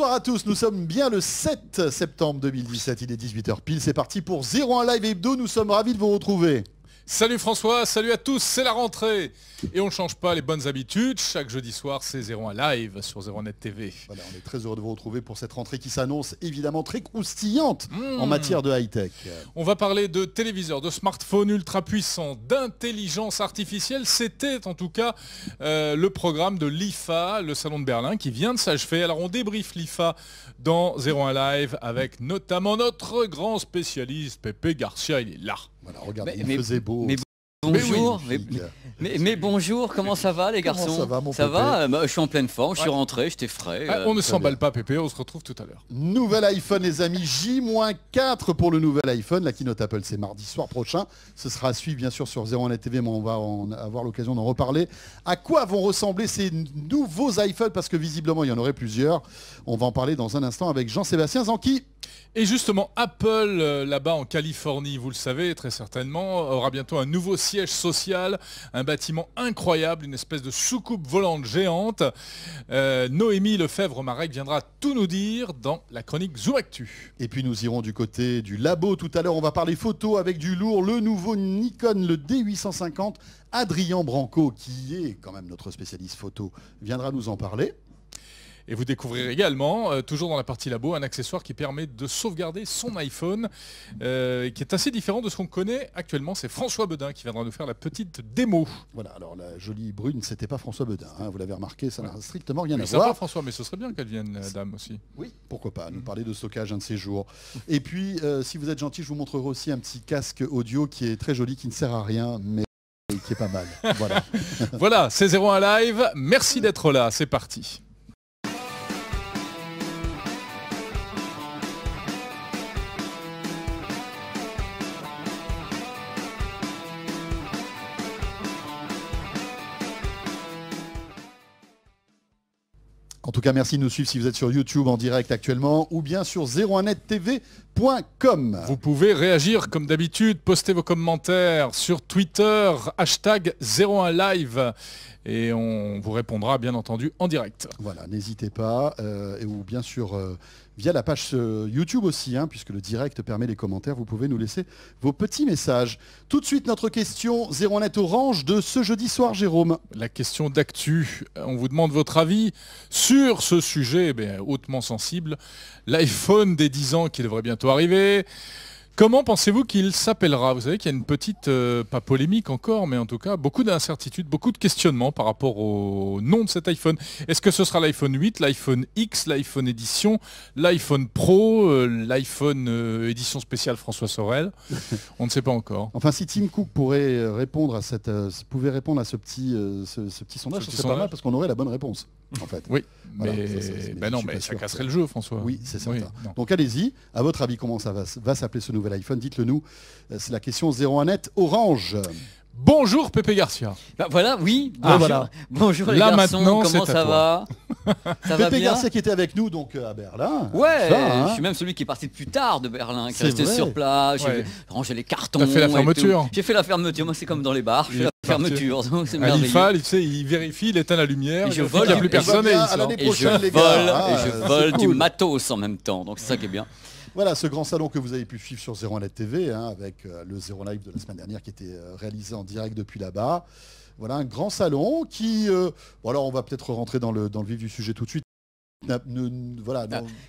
Bonsoir à tous, nous sommes bien le 7 septembre 2017, il est 18h pile, c'est parti pour 01 Live Hebdo, nous sommes ravis de vous retrouver. Salut François, salut à tous, c'est la rentrée Et on ne change pas les bonnes habitudes, chaque jeudi soir c'est 01 Live sur 01net TV. Voilà, on est très heureux de vous retrouver pour cette rentrée qui s'annonce évidemment très croustillante en hmm. matière de high-tech. On va parler de téléviseurs, de smartphones ultra puissants, d'intelligence artificielle, c'était en tout cas euh, le programme de l'IFA, le salon de Berlin qui vient de s'achever. Alors on débriefe l'IFA dans 01 Live avec notamment notre grand spécialiste Pepe Garcia, il est là. Voilà, regardez, il faisait beau. Mais bonjour, mais, bonjour, comment ça va les garçons Ça va, bah, Je suis en pleine forme, je suis rentré, j'étais frais. Ah, on ne euh, s'emballe pas, Pépé, on se retrouve tout à l'heure. Nouvel iPhone, les amis, J-4 pour le nouvel iPhone. La keynote Apple, c'est mardi soir prochain. Ce sera à suivre, bien sûr, sur 01 TV, mais on va avoir l'occasion d'en reparler. À quoi vont ressembler ces nouveaux iPhones Parce que visiblement, il y en aurait plusieurs. On va en parler dans un instant avec Jean-Sébastien Zanqui. Et justement, Apple, euh, là-bas en Californie, vous le savez très certainement, aura bientôt un nouveau siège social, un bâtiment incroyable, une espèce de soucoupe volante géante. Euh, Noémie Lefebvre-Marek viendra tout nous dire dans la chronique Zoom Et puis nous irons du côté du labo tout à l'heure, on va parler photo avec du lourd, le nouveau Nikon, le D850. Adrien Branco, qui est quand même notre spécialiste photo, viendra nous en parler. Et vous découvrirez également, euh, toujours dans la partie labo, un accessoire qui permet de sauvegarder son iPhone, euh, qui est assez différent de ce qu'on connaît actuellement. C'est François Bedin qui viendra nous faire la petite démo. Voilà, alors la jolie brune, c'était pas François Bedin, hein, vous l'avez remarqué, ça n'a strictement rien à voir. Pas François, mais ce serait bien qu'elle vienne, dame aussi. Oui, pourquoi pas, nous mm. parler de stockage un de ces jours. Et puis, euh, si vous êtes gentil, je vous montrerai aussi un petit casque audio qui est très joli, qui ne sert à rien, mais qui est pas mal. Voilà, voilà c'est 01 Live. Merci d'être là. C'est parti. En tout cas, merci de nous suivre si vous êtes sur YouTube en direct actuellement ou bien sur 01nettv.com. Vous pouvez réagir comme d'habitude, poster vos commentaires sur Twitter, hashtag 01live et on vous répondra bien entendu en direct. Voilà, n'hésitez pas euh, ou bien sûr... Euh, via la page euh, YouTube aussi, hein, puisque le direct permet les commentaires. Vous pouvez nous laisser vos petits messages. Tout de suite, notre question 01 net orange de ce jeudi soir, Jérôme. La question d'actu. On vous demande votre avis sur ce sujet eh hautement sensible. L'iPhone des 10 ans qui devrait bientôt arriver. Comment pensez-vous qu'il s'appellera Vous savez qu'il y a une petite, euh, pas polémique encore, mais en tout cas, beaucoup d'incertitudes, beaucoup de questionnements par rapport au nom de cet iPhone. Est-ce que ce sera l'iPhone 8, l'iPhone X, l'iPhone édition, l'iPhone Pro, euh, l'iPhone euh, édition spéciale François Sorel On ne sait pas encore. Enfin, si Tim Cook pourrait répondre à cette, pouvait répondre à ce petit, ce, petit sondage, ce serait pas mal parce qu'on aurait la bonne réponse en fait. Oui, mais, ça, ben non, mais ça casserait le jeu, François. Oui, c'est certain. Donc allez-y. À votre avis, comment ça va, s'appeler ce nouvel iPhone Dites-le nous. Euh, c'est la question 01 net Orange. Bonjour Pépé Garcia. Bah, voilà, oui. Ah, Bonjour. Bonjour les comment ça va Pépé Garcia qui était avec nous donc euh, à Berlin. Ouais, hein. je suis même celui qui est parti plus tard de Berlin, qui est sur place, j'ai rangé les cartons. J'ai fait la fermeture. J'ai fait la fermeture, moi c'est comme dans les bars fermeture. il vérifie, il éteint la lumière, je il a plus personne et, je vole, ah, et du matos en même temps, donc ça qui est bien. Voilà ce grand salon que vous avez pu suivre sur Zéro net TV, hein, avec euh, le Zéro Live de la semaine dernière qui était euh, réalisé en direct depuis là-bas. Voilà un grand salon qui... Euh, bon alors on va peut-être rentrer dans le, dans le vif du sujet tout de suite. Ah,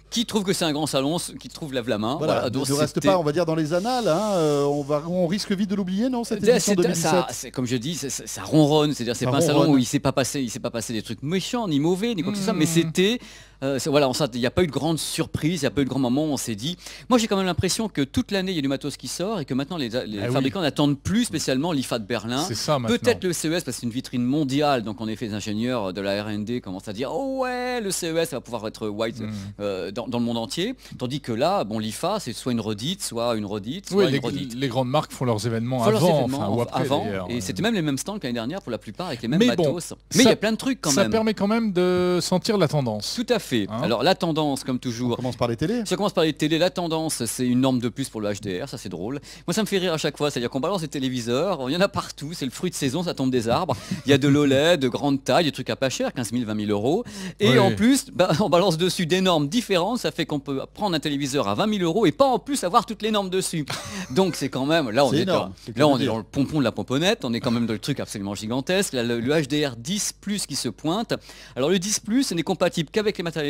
qui trouve que c'est un grand salon, qui trouve lave la main. Voilà, ne, reste pas, on va dire, dans les annales. Hein, euh, on, va, on risque vite de l'oublier, non cette euh, édition Comme je dis, ça, ronronne. C'est-à-dire, c'est pas un salon où il s'est s'est pas passé des trucs méchants, ni mauvais, ni quoi que ce soit. Mais hmm. c'était euh, voilà, il n'y a pas eu de grande surprise, il n'y a pas eu de grand moment où on s'est dit. Moi, j'ai quand même l'impression que toute l'année, il y a du matos qui sort et que maintenant, les, ah fabricants n'attendent plus spécialement l'IFA de Berlin. Peut-être le CES, parce que c'est une vitrine mondiale. Donc, en effet, les ingénieurs de la R&D commencent à dire, oh ouais, le CES va pouvoir être white hmm. euh, dans, le monde entier. Tandis que là, bon, l'IFA, c'est soit une redite, soit une redite, soit une les, Les grandes marques font leurs événements avant, ou après, Et euh. c'était même les mêmes stands que l'année dernière pour la plupart avec les mêmes matos. Mais il y a plein de trucs quand même. Ça permet quand même de sentir la tendance. Tout à fait. Hein Alors la tendance, comme toujours. ça commence par les télé. Si commence par les télés, la tendance, c'est une norme de plus pour le HDR, ça c'est drôle. Moi ça me fait rire à chaque fois, c'est-à-dire qu'on balance des téléviseurs, il y en a partout, c'est le fruit de saison, ça tombe des arbres. Il y a de l'OLED, de grande taille, des trucs à pas cher, 15 000, 20 000 euros. Et en plus, bah, on balance dessus des normes différentes, ça fait qu'on peut prendre un téléviseur à 20 000 euros et pas en plus avoir toutes les normes dessus. Donc c'est quand même, là on est, dans, le pompon de la pomponnette, on est quand même dans le truc absolument gigantesque. le, HDR 10 qui se pointe. Alors le 10 ce n'est compatible qu'avec les matériaux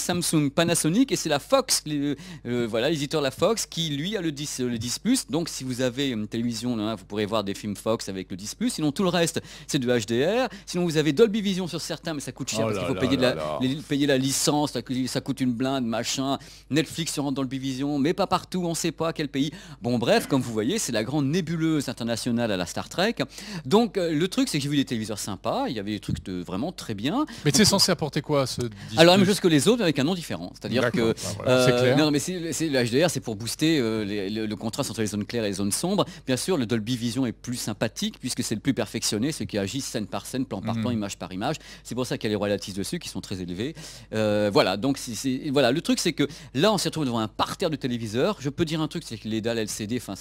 Samsung, Panasonic et c'est la Fox, euh, euh, voilà l'éditeur la Fox qui lui a le 10, euh, le Donc si vous avez une télévision, hein, vous pourrez voir des films Fox avec le 10 Plus. Sinon tout le reste c'est du HDR. Sinon vous avez Dolby Vision sur certains, mais ça coûte cher oh parce qu'il faut payer, la, licence, ça, coûte une blinde, machin. Netflix rentre dans Dolby Vision, mais pas partout, on ne sait pas quel pays. Bon bref, comme vous voyez, c'est la grande nébuleuse internationale à la Star Trek. Donc le truc c'est que j'ai vu des téléviseurs sympas, il y avait des trucs vraiment très bien. Mais c'est censé apporter quoi ce Alors la même chose que les autres avec nom différent. C'est-à-dire que ah, euh, non, mais c'est le HDR, c'est pour booster euh, le, contraste entre les zones claires et les zones sombres. Bien sûr, le Dolby Vision est plus sympathique puisque c'est le plus perfectionné, ce qui agit scène par scène, plan par mhm. plan, image par image. C'est pour ça qu'il y a les royalties dessus qui sont très élevés. Euh, voilà. Donc c'est voilà. Le truc, c'est que là, on se retrouve devant un parterre de téléviseurs. Je peux dire un truc, c'est que les dalles LCD, enfin,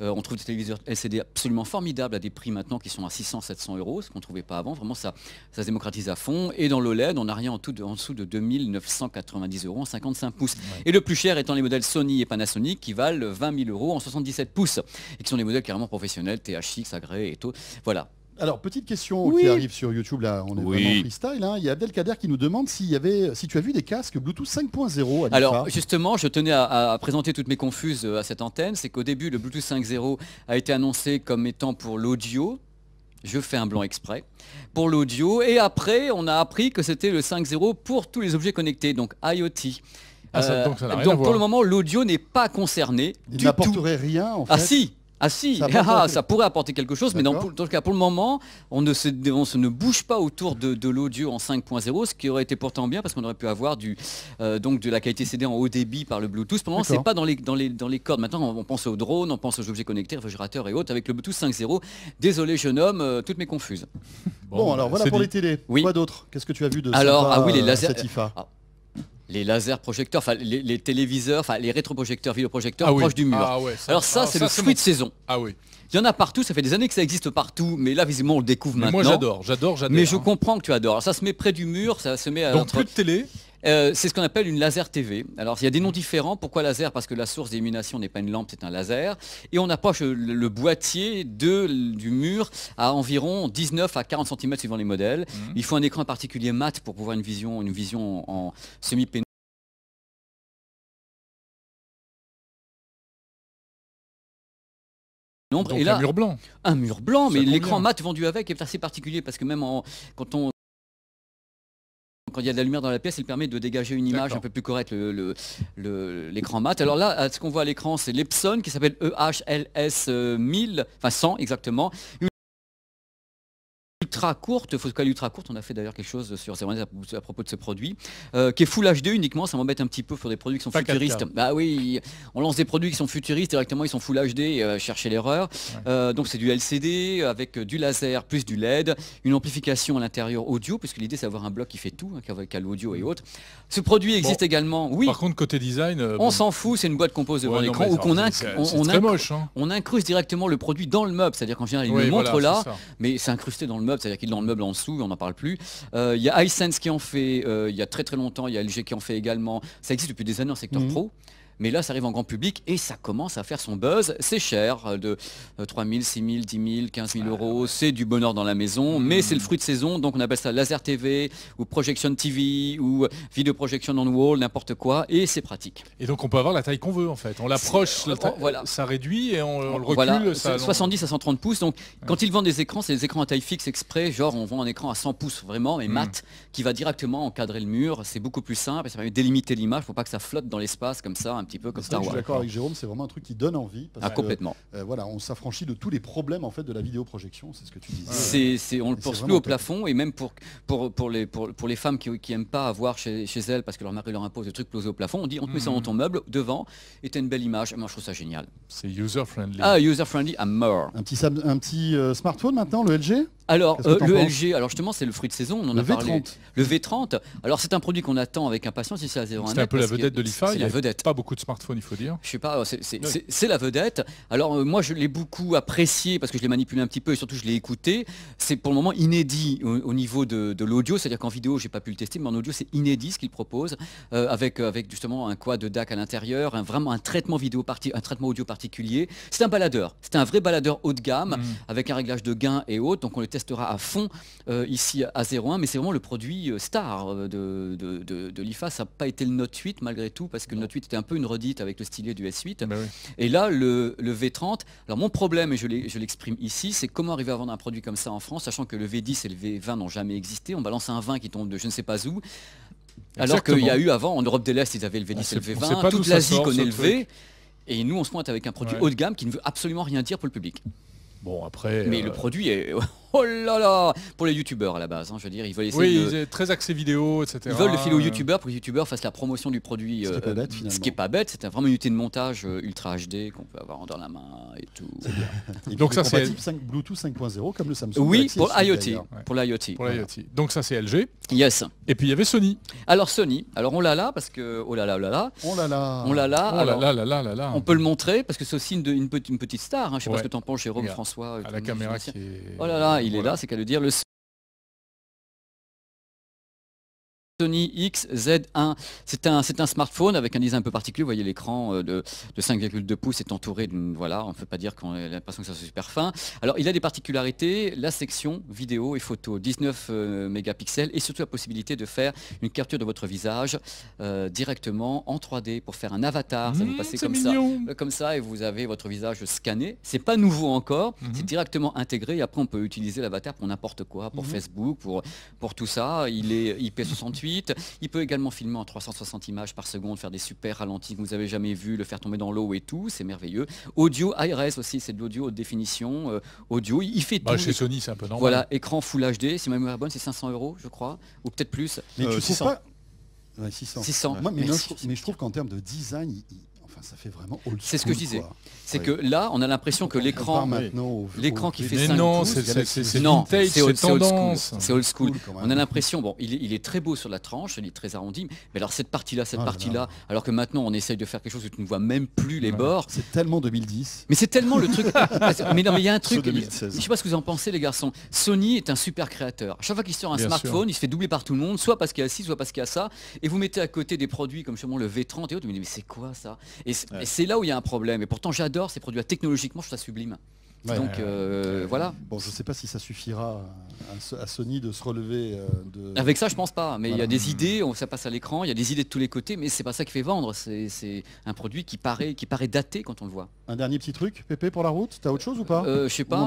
on trouve des téléviseurs LCD absolument formidables à des prix maintenant qui sont à 600-700 euros, ce qu'on trouvait pas avant. Vraiment, ça, ça se démocratise à fond. Et dans l'OLED, on n'a rien en, tout en dessous de 2900 90 euros en 55 pouces. Et le plus cher étant les modèles Sony et Panasonic qui valent 20 000 euros en 77 pouces et qui sont des modèles carrément professionnels, THX, Agré et tout. Voilà. Alors, petite question qui arrive sur YouTube, là, on est vraiment freestyle. Hein. Il y a Abdelkader qui nous demande s'il y avait, si tu as vu des casques Bluetooth 5.0 Alors, justement, je tenais à, à, présenter toutes mes confuses euh, à cette antenne. C'est qu'au début, le Bluetooth 5.0 a été annoncé comme étant pour l'audio, je fais un blanc exprès pour l'audio. Et après, on a appris que c'était le 5.0 pour tous les objets connectés, donc IoT. Ah, euh, donc, pour le moment, l'audio n'est pas concerné. Il n'apporterait rien en ah, fait. Ah si, ah si, ah, ah, ça, pourrait apporter quelque chose, mais dans, le cas pour le moment, on ne se, ne bouge pas autour de, l'audio en 5.0, ce qui aurait été pourtant bien parce qu'on aurait pu avoir du, euh, donc de la qualité CD en haut débit par le Bluetooth. Pour le moment, c'est pas dans les, dans, les, cordes. Maintenant, on pense aux drones, on pense aux objets connectés, réfrigérateurs et autres. Avec le Bluetooth 5.0, désolé jeune homme, euh, toutes mes confuses. Bon, alors euh, voilà pour les télés. Quoi d'autre Qu'est-ce que tu as vu de Alors, ah oui, les lasers les lasers projecteurs, enfin les, téléviseurs, les rétroprojecteurs, vidéoprojecteurs ah proches du mur. Ah Alors ça, ah, c'est le fruit de saison. Il y en a partout, ça fait des années que ça existe partout, mais là visiblement on le découvre maintenant. Moi j'adore, j'adore, j'adore. Mais je comprends que tu adores. ça se met près du mur, ça se met à. Donc entre... plus de télé, euh, c'est ce qu'on appelle une laser TV. Alors, il y a des noms différents. Pourquoi laser Parce que la source d'illumination n'est pas une lampe, c'est un laser. Et on approche le, boîtier de, du mur à environ 19 à 40 cm suivant les modèles. Mmh. Il faut un écran particulier mat pour pouvoir une vision, une vision en, semi pénombre et là, un mur blanc. Un mur blanc, mais l'écran mat vendu avec est assez particulier parce que même en, quand on quand il y a de la lumière dans la pièce, il permet de dégager une image un peu plus correcte, l'écran le, mat. Alors là, ce qu'on voit à l'écran, c'est l'Epson qui s'appelle EHLS 1000, enfin 100 exactement ultra courte, focale ultra courte. On a fait d'ailleurs quelque chose sur à propos de ce produit, euh, qui est Full HD uniquement. Ça m'embête un petit peu pour des produits qui sont futuristes. Bah oui, on lance des produits qui sont futuristes directement, ils sont Full HD, euh, cherchez l'erreur. Euh, donc c'est du LCD avec du laser plus du LED, une amplification à l'intérieur audio, puisque l'idée c'est d'avoir un bloc qui fait tout, hein, avec l'audio et mm. autres. Ce produit existe également. Oui. Par contre côté design, on s'en fout, c'est une boîte qu'on pose devant l'écran ou qu'on on, incruste directement le produit dans le meuble, c'est-à-dire qu'on vient il nous montre là, mais c'est incrusté dans le meuble c'est-à-dire qu'il est dans le meuble en dessous, on n'en parle plus. Euh, il y a iSense qui en fait, euh, il y a très très longtemps, il y a LG qui en fait également. Ça existe depuis des années en secteur mhm. pro. Mais là, ça arrive en grand public et ça commence à faire son buzz. C'est cher, euh, de 3 000, 6 000, 10 000, 15 000 euros. C'est du bonheur dans la maison, mm. mais c'est le fruit de saison. Donc on appelle ça laser TV ou projection TV ou euh, vidéo projection on wall, n'importe quoi. Et c'est pratique. Et donc on peut avoir la taille qu'on veut en fait. On l'approche, euh, ça réduit et on, le recule. 70 à 130 pouces. Donc quand ils vendent des écrans, c'est des écrans à taille fixe exprès. Genre on vend un écran à 100 pouces vraiment mais mm. mat qui va directement encadrer le mur. C'est beaucoup plus simple et ça permet de délimiter l'image. Il ne faut pas que ça flotte dans l'espace comme ça peu comme Je suis d'accord avec Jérôme, c'est vraiment un truc qui donne envie. Parce ah, complètement. Euh, voilà, on s'affranchit de tous les problèmes en fait de la vidéoprojection, c'est ce que tu disais. C'est, on le pense plus au plafond, et même pour, pour, pour, les, pour, les femmes qui n'aiment pas avoir chez, chez, elles, parce que leur mari leur impose des trucs posés au plafond, on dit on te met ça dans ton mhm. meuble, devant, et as une belle image. moi, je trouve ça génial. C'est user-friendly. Ah, user-friendly à mort. Un petit, un petit euh, smartphone maintenant, le LG alors, euh, le LG, alors justement, c'est le fruit de saison, on en le a V30. parlé. Le V30. Alors, c'est un produit qu'on attend avec impatience si c'est à 0,1. C'est un peu la vedette de l'IFA. C'est la Pas beaucoup de smartphones, il faut dire. Je sais pas, c'est la vedette. Alors, euh, moi, je l'ai beaucoup apprécié parce que je l'ai manipulé un petit peu et surtout, je l'ai écouté. C'est pour le moment inédit au, niveau de, l'audio, c'est-à-dire qu'en vidéo, j'ai pas pu le tester, mais en audio, c'est inédit ce qu'il propose euh, avec, avec justement un quad de DAC à l'intérieur, un, vraiment un traitement vidéo, un traitement audio particulier. C'est un baladeur. C'est un vrai baladeur haut de gamme mmh. avec un réglage de gain et autres. Donc, on restera à fond euh, ici à 0,1, mais c'est vraiment le produit euh, star euh, de, l'IFA. Ça n'a pas été le Note 8 malgré tout, parce que le Note 8 était un peu une redite avec le stylet du S8. Bah et là, le, V30, alors mon problème, et je l'exprime ici, c'est comment arriver à vendre un produit comme ça en France, sachant que le V10 et le V20 n'ont jamais existé. On balance un vin qui tombe de je ne sais pas où. Alors qu'il y a eu avant, en Europe de l'Est, ils avaient le V10 ah, et le V20, toute l'Asie connaît le V, et nous on se pointe avec un produit haut de gamme qui ne veut absolument rien dire pour le public. Bon après... Mais le produit est... Oh là là Pour les youtubeurs à la base, hein, je veux dire, ils veulent essayer Oui, de... ils très accès vidéo, etc. Ils veulent le filer aux pour que les youtubeurs fassent la promotion du produit. Ce qui pas euh, bête, Ce qui est pas bête, c'est un vraiment une unité de montage euh, ultra HD qu'on peut avoir dans la main et tout. Donc ça c'est Bluetooth 5.0 comme le Samsung Oui, pour l'IoT. Pour l'IoT. Donc ça c'est LG. Yes. Et puis il y avait Sony. Alors Sony, alors on l'a là parce que oh là là oh là là. On l'a là. On l'a oh là. là, là, là, On peut le montrer parce que c'est aussi une, petite, petite star. Hein. Je sais pas ce que t'en penses, Jérôme, François. À la caméra qui est... Oh là là, il est là, c'est qu'à le dire le Sony XZ1. C'est un, c'est un smartphone avec un design un peu particulier. Vous voyez l'écran euh, de, 5,2 pouces est entouré d'une... Voilà, on ne peut pas dire qu'on a l'impression que ça soit super fin. Alors il a des particularités, la section vidéo et photo, 19 euh, mégapixels et surtout la possibilité de faire une capture de votre visage euh, directement en 3D pour faire un avatar. ça vous mmh, passez comme ça, comme ça et vous avez votre visage scanné. C'est pas nouveau encore, mmh. c'est directement intégré et après on peut utiliser l'avatar pour n'importe quoi, pour mmh. Facebook, pour, pour tout ça. Il est IP68 il peut également filmer en 360 images par seconde, faire des super ralentis que vous n'avez jamais vu, le faire tomber dans l'eau et tout, c'est merveilleux. Audio IRS aussi, c'est de l'audio haute définition, euh, audio, il fait bah, tout. Chez Sony, c'est un peu normal. Voilà, écran Full HD, si ma mémoire bonne, c'est 500 euros, je crois, ou peut-être plus. Mais euh, tu 600. Pas... 600. 600. mais, je, trouve qu'en termes de design, il ça fait vraiment C'est ce que je disais. C'est que là, on a l'impression que l'écran, l'écran qui fait 5 non, c'est tendance. C'est old school. on a l'impression, bon, il est, très beau sur la tranche, il est très arrondi, mais alors cette partie-là, cette ah, partie-là, alors que maintenant on essaye de faire quelque chose où tu ne vois même plus les bords. C'est tellement 2010. Mais c'est tellement le truc. mais non, mais il y a un truc. Je ne sais pas ce que vous en pensez, les garçons. Sony est un super créateur. Chaque fois qu'il sort un smartphone, il se fait doubler par tout le monde, soit parce qu'il y a ci, soit parce qu'il y a ça, et vous mettez à côté des produits comme justement le V30 et autres, mais c'est quoi ça et c'est là où il y a un problème. Et pourtant, j'adore ces produits. Technologiquement, je trouve ça sublime. Donc euh, voilà. Bon, je ne sais pas si ça suffira à, Sony de se relever. Euh, de... Avec ça, je pense pas. Mais il y a des mm. idées, ça passe à l'écran, il y a des idées de tous les côtés, mais c'est pas ça qui fait vendre. C'est un produit qui paraît, qui paraît daté quand on le voit. Un dernier petit truc, Pépé, pour la route, tu as autre chose ou pas euh, Je sais pas.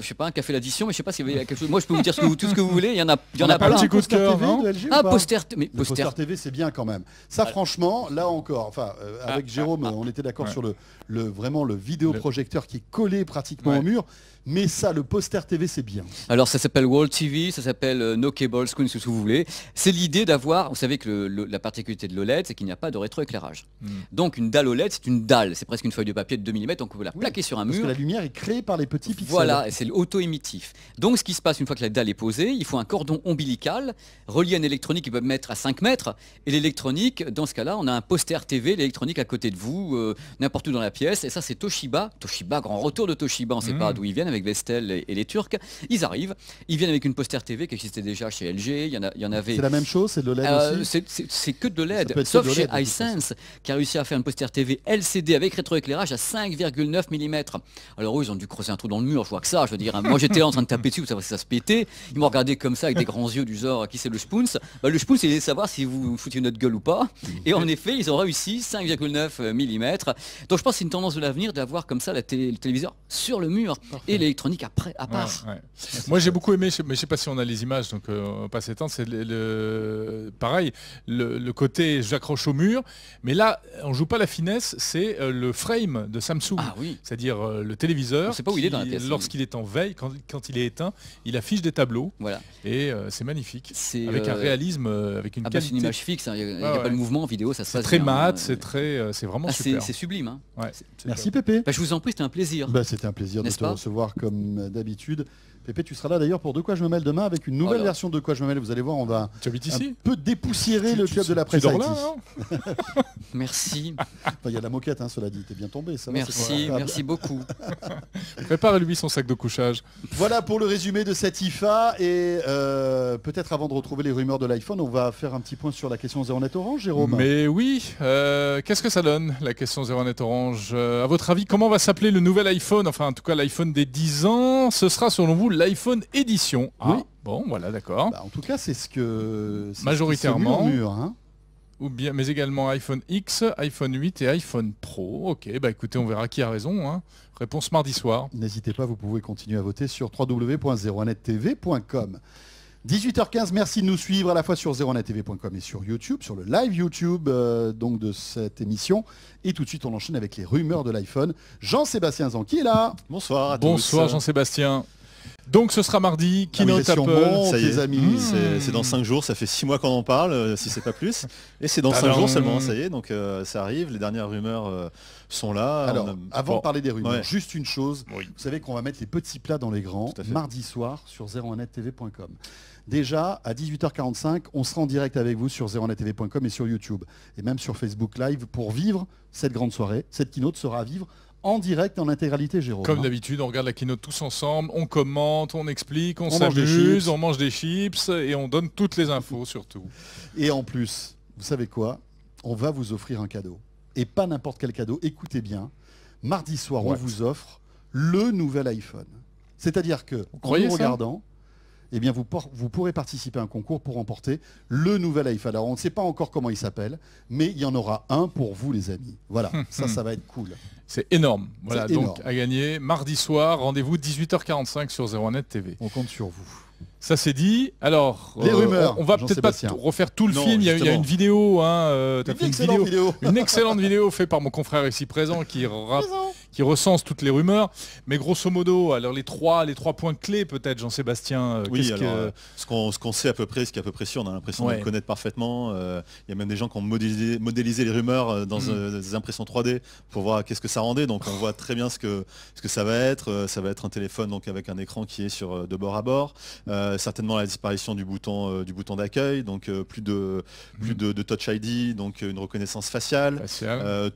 je sais pas, un café l'addition, mais je sais pas s'il y a quelque chose. Moi, je peux vous dire tout ce que vous voulez. Il y en a, il y en a, plein. Poster TV LG, ah, poster, mais poster. TV, c'est bien quand même. Ça, franchement, là encore, enfin, avec ah, Jérôme, ah, ah. on était d'accord sur le, le vraiment le vidéoprojecteur qui est collé pratiquement au mur mais ça, le poster TV, c'est bien. Alors ça s'appelle World TV, ça s'appelle euh, No Cable Screen, ce que vous voulez. C'est l'idée d'avoir, vous savez que la particularité de l'OLED, c'est qu'il n'y a pas de rétroéclairage. Hmm. Donc une dalle OLED, c'est une dalle, c'est presque une feuille de papier de 2 mm, donc vous la plaquer sur un mur. la lumière est créée par les petits pixels. Voilà, c'est lauto émitif Donc ce qui se passe une fois que la dalle est posée, il faut un cordon ombilical relié à une électronique qui peut mettre à 5 mètres, et l'électronique, dans ce cas-là, on a un poster TV, l'électronique à côté de vous, euh, n'importe où dans la pièce, et ça c'est Toshiba, Toshiba, grand retour de Toshiba, on ne sait pas hmm. d'où ils viennent avec Vestel et, les Turcs. Ils arrivent, ils viennent avec une poster TV qui existait déjà chez LG, il y en, avait... C'est la même chose, c'est de l'OLED euh, C'est que de l'aide sauf chez iSense, qui a réussi à faire une poster TV LCD avec rétroéclairage à 5,9 mm. Alors eux, ils ont dû creuser un trou dans le mur, je vois que ça, je veux dire, hein. moi j'étais en train de taper dessus, ça, ça se pétait, ils m'ont regardé comme ça avec des grands yeux du genre, qui c'est le Spoons bah, Le Spoons, il est savoir si vous foutiez notre gueule ou pas, et en effet, ils ont réussi, 5,9 mm. Donc je pense que c'est une tendance de l'avenir d'avoir comme ça la le téléviseur sur le mur électronique après, à part. Moi, j'ai beaucoup aimé, mais je sais pas si on a les images, donc euh, on va pas s'étendre. C'est le, pareil, le, côté j'accroche au mur, mais là, on joue pas la finesse. C'est euh, le frame de Samsung, ah oui. c'est-à-dire euh, le téléviseur. On pas où il est dans la pièce. Lorsqu'il est en veille, quand, il est éteint, il affiche des tableaux. Voilà. Et c'est magnifique. avec un réalisme, avec une ah bah, qualité. une image fixe. Hein. Il n'y a, pas de mouvement vidéo. Ça se très mat. Hein. c'est très, c'est vraiment ah, super. C'est sublime. Hein. Merci Pépé. Bah, je vous en prie, c'était un plaisir. Bah, c'était un plaisir de te recevoir comme d'habitude. Pépé, tu seras là d'ailleurs pour De quoi je me mêle demain avec une nouvelle version de Quoi je me mêle. Vous allez voir, on va un peu dépoussiérer le club de la presse. Merci. Il y a la moquette, hein, cela dit. T'es bien tombé. Ça merci, merci beaucoup. Prépare-lui son sac de couchage. Voilà pour le résumé de cette IFA. Et euh, peut-être avant de retrouver les rumeurs de l'iPhone, on va faire un petit point sur la question 0 net orange, Jérôme. Mais oui, euh, qu'est-ce que ça donne, la question 0 net orange euh, À votre avis, comment va s'appeler le nouvel iPhone Enfin, en tout cas, l'iPhone des 10 ans. Ce sera, selon vous, l'iPhone édition. Ah, oui. Bon, voilà, d'accord. Bah, en tout cas, c'est ce que majoritairement. mur, hein. Ou bien, mais également iPhone X, iPhone 8 et iPhone Pro. Ok, bah écoutez, on verra qui a raison. Hein. Réponse mardi soir. N'hésitez pas, vous pouvez continuer à voter sur nettvcom 18h15, merci de nous suivre à la fois sur 01nettv.com et sur YouTube, sur le live YouTube euh, donc de cette émission. Et tout de suite, on enchaîne avec les rumeurs de l'iPhone. Jean-Sébastien Zanqui est là. Bonsoir à tous. Bonsoir Jean-Sébastien. Donc ce sera mardi, Qui Keynote Apple. y les amis, hmm. c'est dans 5 jours, ça fait 6 mois qu'on en parle, euh, si c'est pas plus. Et c'est dans 5 ah jours seulement, ça y est, donc euh, ça arrive, les dernières rumeurs euh, sont là. Alors, avant de parler des rumeurs, juste une chose, vous savez qu'on va mettre les petits plats dans les grands, mardi soir sur 01nettv.com. Déjà, à 18h45, on sera en direct avec vous sur 01nettv.com et sur YouTube, et même sur Facebook Live, pour vivre cette grande soirée. Cette keynote sera à vivre en direct, en intégralité, Jérôme. Comme hein. d'habitude, on regarde la keynote tous ensemble, on commente, on explique, on, s'amuse, on mange des chips et on donne toutes les infos surtout. Et en plus, vous savez quoi On va vous offrir un cadeau. Et pas n'importe quel cadeau. Écoutez bien, mardi soir, on vous offre le nouvel iPhone. C'est-à-dire que, vous en regardant, eh bien vous, vous, pourrez participer à un concours pour remporter le nouvel iPhone. on ne sait pas encore comment il s'appelle, mais il y en aura un pour vous les amis. Voilà, ça ça va être cool. C'est énorme. Voilà, donc à gagner mardi soir, rendez-vous 18h45 sur 01net TV. On compte sur vous. Ça c'est dit. Alors, euh, On va peut-être pas refaire tout le film. Il y, a, une hein, euh, vidéo, une, excellente vidéo, faite par mon confrère ici présent qui, recense toutes les rumeurs. Mais grosso modo, alors les trois, les trois points clés peut-être, Jean-Sébastien. Euh, oui, -ce, qu'on sait à peu près, ce qui est à peu près sûr, on a l'impression de le connaître parfaitement. Il y a même des gens qui ont modélisé, les rumeurs dans mm. des impressions 3D pour voir qu'est-ce que ça rendait. Donc on voit très bien ce que, ça va être. Ça va être un téléphone donc avec un écran qui est sur de bord à bord. Euh, certainement la disparition du bouton euh, du bouton d'accueil, donc euh, plus de plus mm. de, Touch ID, donc une reconnaissance faciale.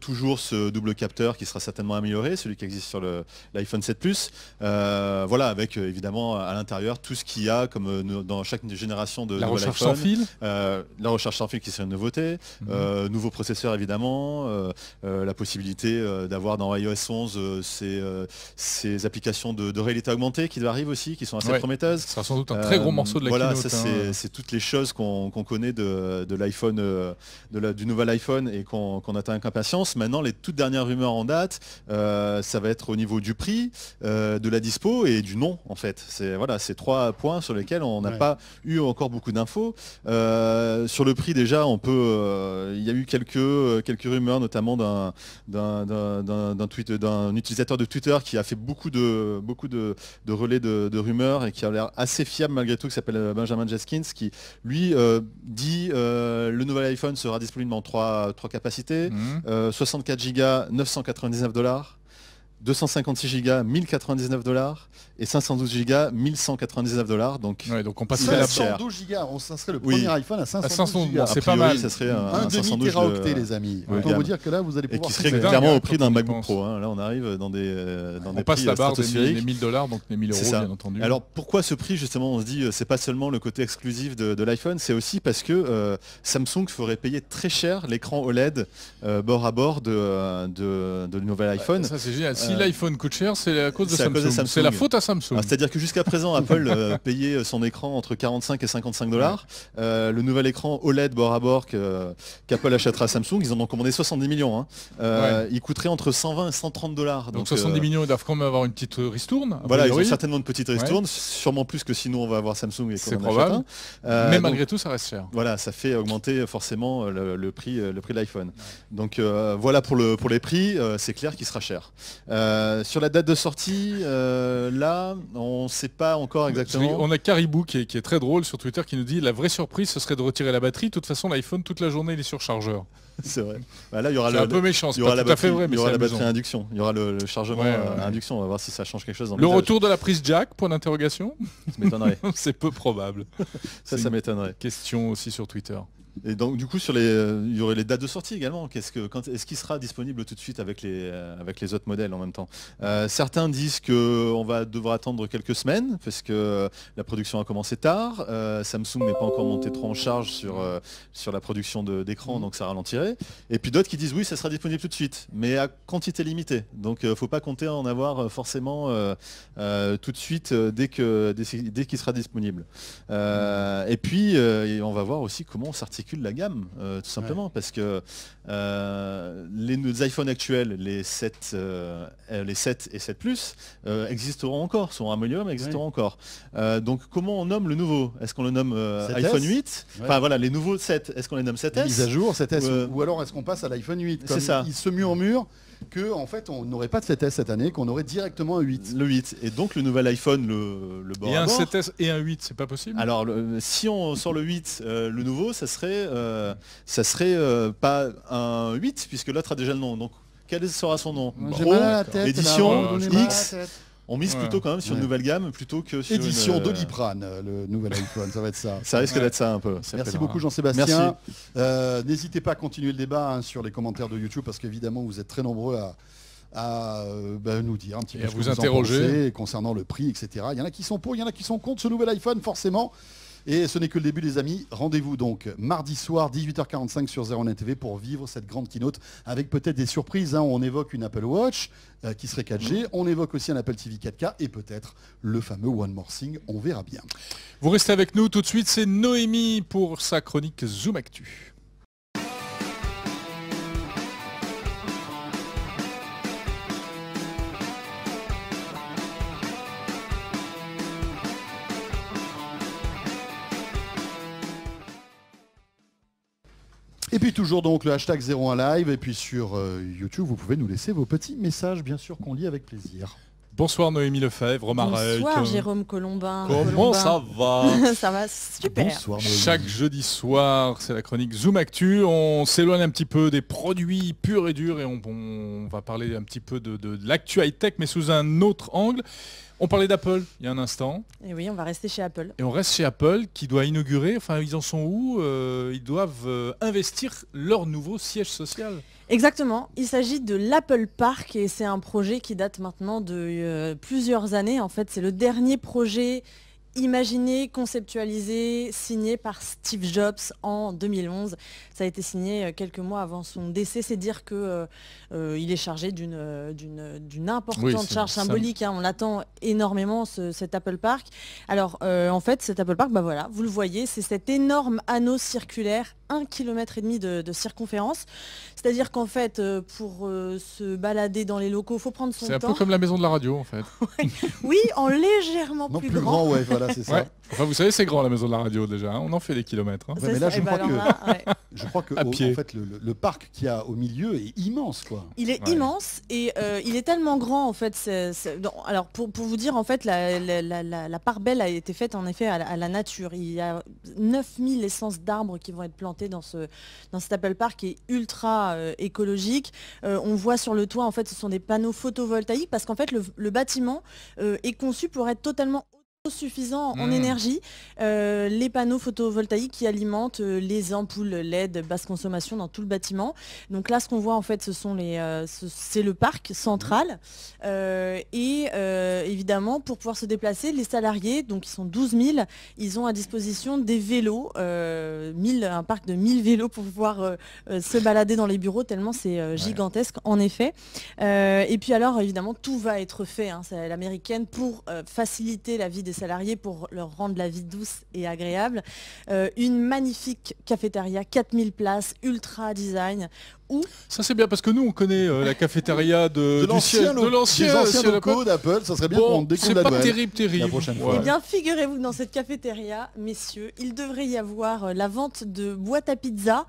toujours ce double capteur qui sera certainement amélioré, celui qui existe sur l'iPhone 7 Plus. voilà, avec évidemment à l'intérieur tout ce qu'il y a comme dans chaque génération de la recherche sans fil. la recherche sans fil qui serait une nouveauté. Mm-hmm. nouveau processeur évidemment. la possibilité d'avoir dans iOS 11 ces, ces applications de, réalité augmentée qui arrivent aussi, qui sont assez prometteuses très gros morceau de la Voilà, ça hein. c'est toutes les choses qu'on connaît de, l'iPhone, euh, du nouvel iPhone et qu'on attend avec impatience. Maintenant, les toutes dernières rumeurs en date, euh, ça va être au niveau du prix, euh, de la dispo et du nom en fait. C'est voilà, ces trois points sur lesquels on n'a pas eu encore beaucoup d'infos. sur le prix déjà, on peut, il y a eu quelques quelques rumeurs, notamment d'un tweet d'un utilisateur de Twitter qui a fait beaucoup de beaucoup de, relais de rumeurs et qui a l'air assez fiable malgré tout qui s'appelle euh, Benjamin Jeskins qui lui euh, dit euh, le nouvel iPhone sera disponible en trois capacités, 64 Go 999 dollars, 256 Go 1099 dollars et 512 Go 1199 dollars donc ouais, donc on passe 512 Go on serait le premier iPhone à 512 Go c'est pas mal ça serait un, un, un euh, les amis ouais. vous dire que là vous allez pouvoir et qui serait clairement au prix d'un hein, MacBook Pro hein. là on arrive dans des euh, dans on des passe la euh, barre des 1000 dollars donc les 1000 euros bien entendu alors pourquoi ce prix justement on se dit c'est pas seulement le côté exclusif de, l'iPhone c'est aussi parce que Samsung ferait payer très cher l'écran OLED bord à bord de de, de, nouvel iPhone ça c'est génial si l'iPhone coûte cher c'est à cause de Samsung c'est la faute à ah, c'est-à-dire que jusqu'à présent, Apple euh, payait son écran entre 45 et 55 dollars. Euh, le nouvel écran OLED bord à bord qu'Apple achètera à Samsung, ils en ont commandé 70 millions. Hein. Euh, il coûterait entre 120 et 130 dollars. Donc, 70 millions, ils doivent quand même avoir une petite ristourne. Voilà, ils ont certainement une petite ristourne, sûrement plus que sinon on va avoir Samsung et C'est probable. Mais malgré tout, ça reste cher. Voilà, ça fait augmenter forcément le, prix, le prix de l'iPhone. Donc voilà pour, le, pour les prix, c'est clair qu'il sera cher. sur la date de sortie, là, on ne sait pas encore exactement. On a Caribou qui est, très drôle sur Twitter qui nous dit la vraie surprise ce serait de retirer la batterie. De toute façon l'iPhone toute la journée il est sur chargeur. C'est vrai. Bah là il y aura le, un peu méchant. Il y aura la batterie, vrai, mais y aura la batterie induction. Il y aura le, chargement euh, induction. On va voir si ça change quelque chose. Dans le, retour de la prise jack point d'interrogation. Ça m'étonnerait. C'est peu probable. ça ça m'étonnerait. Question aussi sur Twitter. Et donc du coup sur les, euh, il y aurait les dates de sortie également. Qu'est-ce que, est-ce qu'il sera disponible tout de suite avec les, euh, avec les autres modèles en même temps euh, Certains disent qu'on va devoir attendre quelques semaines parce que la production a commencé tard. Samsung n'est pas encore monté trop en charge sur, sur la production d'écran, donc ça ralentirait. Et puis d'autres qui disent oui, ça sera disponible tout de suite, mais à quantité limitée. Donc il ne faut pas compter en avoir forcément tout de suite dès que dès, qu'il sera disponible. et puis on va voir aussi comment on s'articule de la gamme, euh, tout simplement, parce que euh, les, nos iPhones actuels, les 7, euh, les 7 et 7 Plus, existeront encore, seront un mais existeront encore. donc comment on nomme le nouveau Est-ce qu'on le nomme iPhone 8 Enfin voilà, les nouveaux 7, est-ce qu'on les nomme 7S Mise à jour, 7S, ou, alors est-ce qu'on passe à l'iPhone 8 C'est ça. il se murmurent, que en fait on n'aurait pas de 7S cette année, qu'on aurait directement un 8. Le 8. Et donc le nouvel iPhone, le, le bord Et un 7S et un 8, c'est pas possible Alors si on sort le 8, euh, le nouveau, ça serait, euh, ça serait euh, pas un 8, puisque l'autre a déjà le nom. Donc quel sera son nom J'ai édition X, on mise plutôt quand même sur une nouvelle gamme plutôt que sur Édition euh, d'Olibran, le nouvel iPhone, ça va être ça. Ça risque d'être ça un peu. Merci beaucoup Jean-Sébastien. Euh, n'hésitez pas à continuer le débat hein, sur les commentaires de YouTube parce qu'évidemment vous êtes très nombreux à, euh, bah, nous dire un petit peu ce vous, que vous interroger concernant le prix, etc. Il y en a qui sont pour, il y en a qui sont contre ce nouvel iPhone forcément. Et ce n'est que le début, les amis. Rendez-vous donc mardi soir, 18h45 sur 01 TV pour vivre cette grande keynote avec peut-être des surprises. Hein. On évoque une Apple Watch euh, qui serait 4G. Mhm. On évoque aussi un Apple TV 4K et peut-être le fameux One More Thing. On verra bien. Vous restez avec nous tout de suite. C'est Noémie pour sa chronique Zoom Actu. Et puis toujours donc le hashtag 01 live et puis sur euh, YouTube vous pouvez nous laisser vos petits messages bien sûr qu'on lit avec plaisir. Bonsoir Noémie Lefebvre, Marek. Bonsoir Jérôme Colombin. Comment ça va Ça va super. Chaque jeudi soir, c'est la chronique Zoom Actu. On s'éloigne un petit peu des produits purs et durs et on, va parler un petit peu de, de, de l'actu high-tech mais sous un autre angle. On parlait d'Apple il y a un instant. Et oui, on va rester chez Apple. Et on reste chez Apple qui doit inaugurer, enfin ils en sont où euh, Ils doivent euh, investir leur nouveau siège social. Exactement, il s'agit de l'Apple Park et c'est un projet qui date maintenant de euh, plusieurs années. En fait, c'est le dernier projet imaginé, conceptualisé, signé par Steve Jobs en 2011. Ça a été signé euh, quelques mois avant son décès. C'est dire qu'il euh, euh, est chargé d'une d'une importante charge symbolique. Hein. On attend énormément, cet Apple Park. Alors, en fait, cet Apple Park, bah voilà, vous le voyez, c'est cet énorme anneau circulaire, un km et demi de, circonférence. C'est-à-dire qu'en fait, pour se balader dans les locaux, il faut prendre son temps. C'est un peu comme la maison de la radio, en fait. oui, en légèrement plus, plus, grand. grand voilà. Enfin, vous savez, c'est grand la maison de la radio déjà. Hein. On en fait des kilomètres. je crois, que, fait, le, parc qu'il y a au milieu est immense. quoi. Il est immense et euh, il est tellement grand en fait. alors pour, vous dire en fait, la, part belle a été faite en effet à la, nature. Il y a 9000 essences d'arbres qui vont être plantées dans, ce, dans cet Apple Park qui est ultra euh, écologique. Euh, on voit sur le toit en fait ce sont des panneaux photovoltaïques parce qu'en fait le, bâtiment est conçu pour être totalement suffisant en hmm. énergie. Euh, les panneaux photovoltaïques qui alimentent euh, les ampoules LED basse consommation dans tout le bâtiment. Donc là, ce qu'on voit en fait, ce sont les, euh, c'est le parc central. et évidemment, pour pouvoir se déplacer, les salariés, donc ils sont 12 000, ils ont à disposition des vélos, un parc de 1000 vélos pour pouvoir se balader dans les bureaux, tellement c'est gigantesque en effet. et puis alors, évidemment, tout va être fait, hein. c'est l'américaine, pour faciliter la vie des salariés pour leur rendre la vie douce et agréable. Euh, une magnifique cafétéria, 4000 places, ultra design. ça c'est bien parce que nous on connaît euh, la cafétéria de, l'ancien d'Apple, ça serait bien C'est pas terrible, terrible. Eh bien figurez-vous dans cette cafétéria, messieurs, il devrait y avoir euh, la vente de boîtes à pizza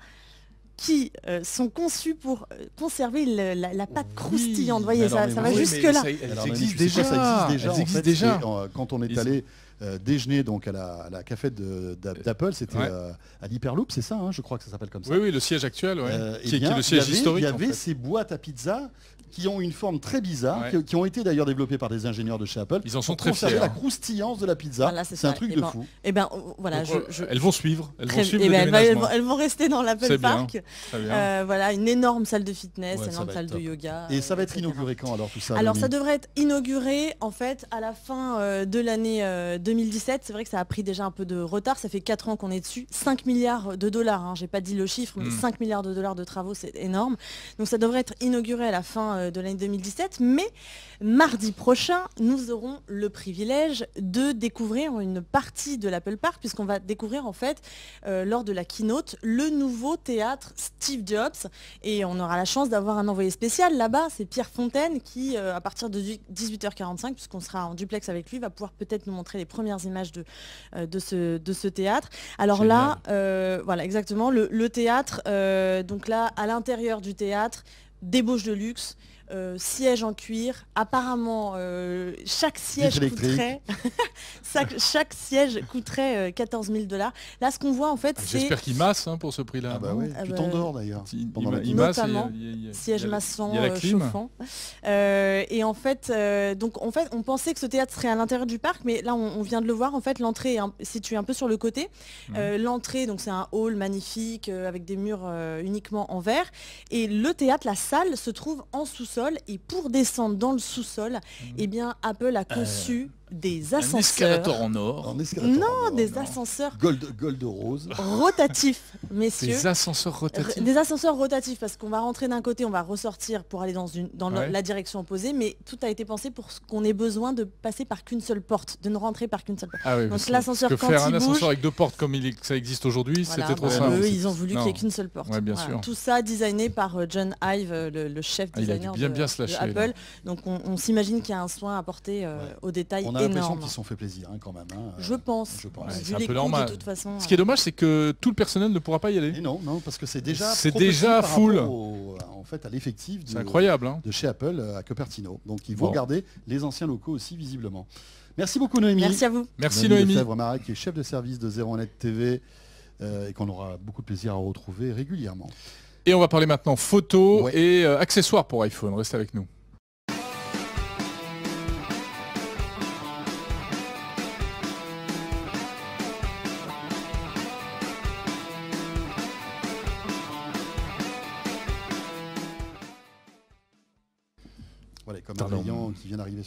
qui euh, sont conçus pour euh, conserver la, pâte croustillante. Vous voyez, ça, va jusque-là. Ça, existe déjà. Ça existe déjà. quand on est allé euh, déjeuner donc à la, café d'Apple, c'était à l'Hyperloop, c'est ça, hein, je crois que ça s'appelle comme ça. Oui, oui, le siège actuel, eh qui, le siège historique. Il y avait ces boîtes à pizza qui ont une forme très bizarre, qui, ont été d'ailleurs développées par des ingénieurs de chez Apple. Ils en sont très très ont fiers. la hein. croustillance de la pizza. c'est un truc eh de ben, fou. Et eh ben voilà, euh, elles vont suivre. Elles vont suivre. Eh ben, elles, vont, elles, vont, rester dans l'Apple Park. Euh, voilà, une énorme salle de fitness, une énorme salle de yoga. Et ça va être inauguré quand alors tout ça Alors ça devrait être inauguré en fait à la fin euh, de l'année 2017. C'est vrai que ça a pris déjà un peu de retard. Ça fait 4 ans qu'on est dessus. 5 milliards de dollars. Je hein. J'ai pas dit le chiffre, mais 5 hmm. milliards de dollars de travaux, c'est énorme. Donc ça devrait être inauguré à la fin euh, de l'année 2017. Mais mardi prochain, nous aurons le privilège de découvrir une partie de l'Apple Park, puisqu'on va découvrir en fait, euh, lors de la keynote, le nouveau théâtre Steve Jobs. Et on aura la chance d'avoir un envoyé spécial là-bas, c'est Pierre Fontaine, qui, euh, à partir de 18h45, puisqu'on sera en duplex avec lui, va pouvoir peut-être nous montrer les premières images de, de, ce, de ce théâtre. Alors là, voilà, exactement, le, le théâtre, donc là, à l'intérieur du théâtre, débauche de luxe euh, siège en cuir. Apparemment, euh, chaque siège coûterait chaque, siège coûterait 14 000 dollars. Là, ce qu'on voit en fait, ah, c'est j'espère qu'il masse hein, pour ce prix-là. Ah bah ah tu bah, t'endors d'ailleurs. Il, masse, euh, siège massant, chauffant. et en fait, donc en fait, on pensait que ce théâtre serait à l'intérieur du parc, mais là, on, vient de le voir. En fait, l'entrée est située un peu sur le côté. Mmh. l'entrée, donc c'est un hall magnifique avec des murs uniquement en verre, et le théâtre, la salle, se trouve en sous-sol et pour descendre dans le sous-sol, mmh. eh bien Apple a euh, conçu des ascenseurs. en or. non, des ascenseurs. Gold, gold rose. Rotatifs, messieurs. Des ascenseurs rotatifs. Des ascenseurs rotatifs, parce qu'on va rentrer d'un côté, on va ressortir pour aller dans, une, dans la direction opposée, mais tout a été pensé pour qu'on ait besoin de passer par qu'une seule porte, de ne rentrer par qu'une seule porte. Ah Donc l'ascenseur faire un ascenseur avec deux portes comme ça existe aujourd'hui, c'était trop simple. ils ont voulu qu'il n'y ait qu'une seule porte. Tout ça designé par euh, John Ive, euh, le, chef ah, designer de, Apple. Donc on, s'imagine qu'il y a un soin apporté porter euh, détail aux a l'impression qu'ils sont fait plaisir hein, quand même. Hein. je pense. Je pense. un peu normal. De toute façon, Ce qui est euh, dommage, c'est que tout le personnel ne pourra pas y aller. Et non, non, parce que c'est déjà c'est déjà full. en fait, à l'effectif de, incroyable, hein. de chez Apple euh, à Cupertino. Donc, ils vont garder les anciens locaux aussi visiblement. Merci beaucoup Noémie. Merci à vous. Merci Noémie. Noémie. qui est chef de service de 01net TV euh, et qu'on aura beaucoup de plaisir à retrouver régulièrement. Et on va parler maintenant photos et accessoires pour iPhone. Restez avec nous.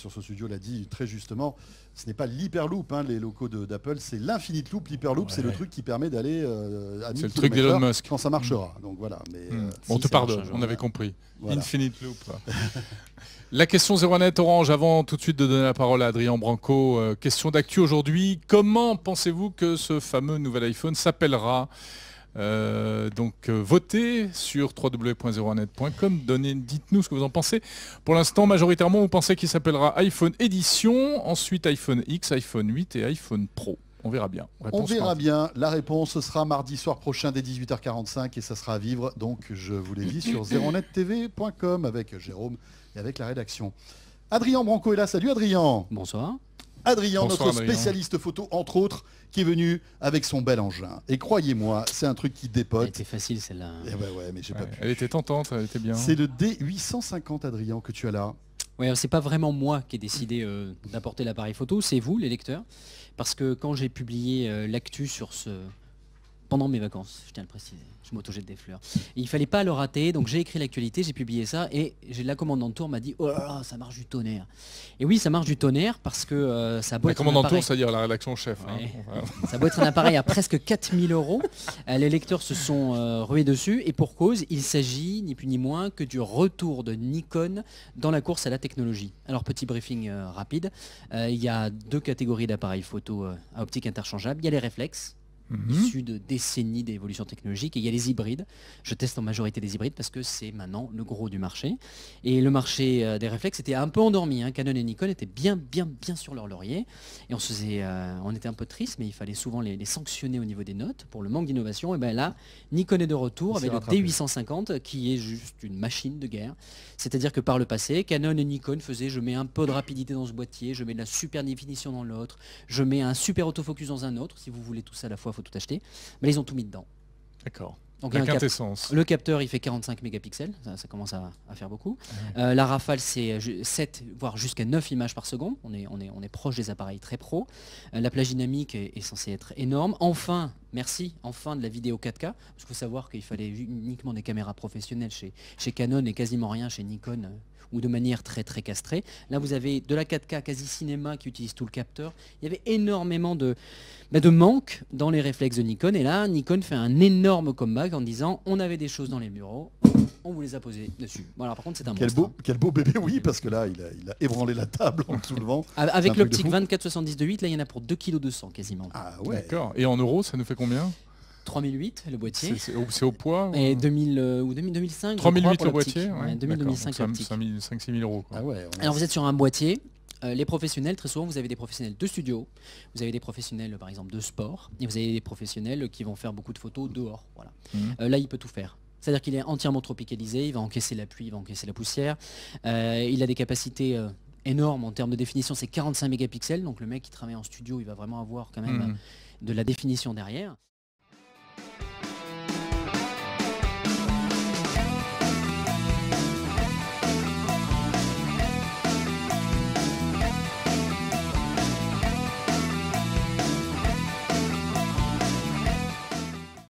sur ce studio l'a dit très justement, ce n'est pas l'hyperloop, hein, les locaux d'Apple, c'est l'infinite loop. L'hyperloop, c'est le truc qui permet d'aller euh, à C'est le truc d'Elon Musk. Quand ça marchera. Donc voilà. Mais, hmm. euh, on te pardonne, on avait compris. Infinite loop. la question 01net Orange, avant tout de suite de donner la parole à Adrien Branco, euh, question d'actu aujourd'hui. Comment pensez-vous que ce fameux nouvel iPhone s'appellera euh, donc euh, votez sur www.01net.com, dites-nous ce que vous en pensez. Pour l'instant, majoritairement, vous pensez qu'il s'appellera iPhone Edition, ensuite iPhone X, iPhone 8 et iPhone Pro. On verra bien. On verra bien. La réponse sera mardi soir prochain dès 18h45 et ça sera à vivre. Donc, je vous l'ai dit, sur 0nettv.com avec Jérôme et avec la rédaction. Adrien Branco est là. Salut Adrien. Bonsoir. Adrien, notre spécialiste photo, entre autres, qui est venu avec son bel engin. Et croyez-moi, c'est un truc qui dépote. Elle était facile celle-là. Eh mais pas pu. Elle était tentante, elle était bien. C'est le D850, Adrien, que tu as là. Oui, c'est pas vraiment moi qui ai décidé euh, d'apporter l'appareil photo, c'est vous, les lecteurs. Parce que quand j'ai publié euh, l'actu sur ce pendant mes vacances, je tiens à le préciser. Je mauto des fleurs. Il il fallait pas le rater, donc j'ai écrit l'actualité, j'ai publié ça, et j'ai la commande en tour m'a dit Oh ça marche du tonnerre. Et oui, ça marche du tonnerre parce que euh, ça boit La commande tour, c'est-à-dire la rédaction chef. Hein. ça doit être un appareil à presque 4000 euros. Euh, les lecteurs se sont euh, rués dessus, et pour cause, il s'agit ni plus ni moins que du retour de Nikon dans la course à la technologie. Alors, petit briefing rapide il y a deux catégories d'appareils photo à optique interchangeable il y a les réflexes Mhm. issus de décennies d'évolution technologique. Et il y a les hybrides. Je teste en majorité des hybrides parce que c'est maintenant le gros du marché. Et le marché euh, des réflexes était un peu endormi. Hein. Canon et Nikon étaient bien, bien, bien sur leur laurier. Et on, se faisait, euh, on était un peu triste, mais il fallait souvent les, sanctionner au niveau des notes pour le manque d'innovation. Et bien là, Nikon est de retour avec le D850 qui est juste une machine de guerre. C'est-à-dire que par le passé, Canon et Nikon faisaient je mets un peu de rapidité dans ce boîtier, je mets de la super définition dans l'autre, je mets un super autofocus dans un autre. Si vous voulez tout ça à la fois, tout acheter. Mais ils ont tout mis dedans. D'accord. Donc, la quintessence. Le capteur, il fait 45 mégapixels, ça, commence à, faire beaucoup. Ah euh, la rafale, c'est 7, voire jusqu'à 9 images par seconde. On est, on est, on est proche des appareils très pro. Euh, la plage dynamique est, est, censée être énorme. Enfin, merci, enfin de la vidéo 4K. Parce qu'il faut savoir qu'il fallait uniquement des caméras professionnelles chez, chez Canon et quasiment rien chez Nikon euh, ou de manière très très castrée. Là, vous avez de la 4K quasi cinéma qui utilise tout le capteur. Il y avait énormément de, bah, de manque dans les réflexes de Nikon. Et là, Nikon fait un énorme comeback en disant on avait des choses dans les bureaux, on vous les a posées dessus. Voilà, par contre, c'est un quel Beau, hein. quel beau bébé, oui, parce que là, il a, ébranlé la table en soulevant. Avec l'optique 24-70 de 8, là, il y en a pour 2 kg quasiment. Ah ouais. D'accord. Et en euros, ça nous fait combien 3008 le boîtier. C'est au, poids Et 2000 euh, euh, ou 2005. 3008 le boîtier. Ouais, 2005 5 euros. Ah Alors vous êtes sur un boîtier. Euh, les professionnels, très souvent, vous avez des professionnels de studio, vous avez des professionnels, par exemple, de sport, et vous avez des professionnels qui vont faire beaucoup de photos dehors. Voilà. Mmh. là, il peut tout faire. C'est-à-dire qu'il est entièrement tropicalisé, il va encaisser la pluie, il va encaisser la poussière. il a des capacités énormes en termes de définition, c'est 45 mégapixels. Donc le mec qui travaille en studio, il va vraiment avoir quand même mmh. de la définition derrière.